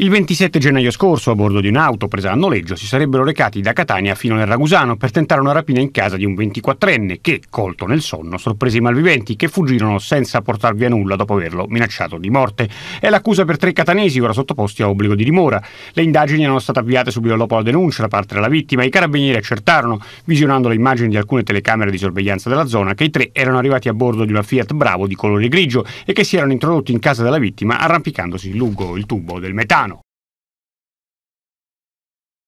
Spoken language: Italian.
Il 27 gennaio scorso, a bordo di un'auto presa a noleggio, si sarebbero recati da Catania fino nel Ragusano per tentare una rapina in casa di un 24enne che, colto nel sonno, sorprese i malviventi che fuggirono senza portar via nulla dopo averlo minacciato di morte. È l'accusa per tre catanesi ora sottoposti a obbligo di dimora. Le indagini erano state avviate subito dopo la denuncia da parte della vittima. I carabinieri accertarono, visionando le immagini di alcune telecamere di sorveglianza della zona, che i tre erano arrivati a bordo di una Fiat Bravo di colore grigio e che si erano introdotti in casa della vittima arrampicandosi lungo il tubo del metano.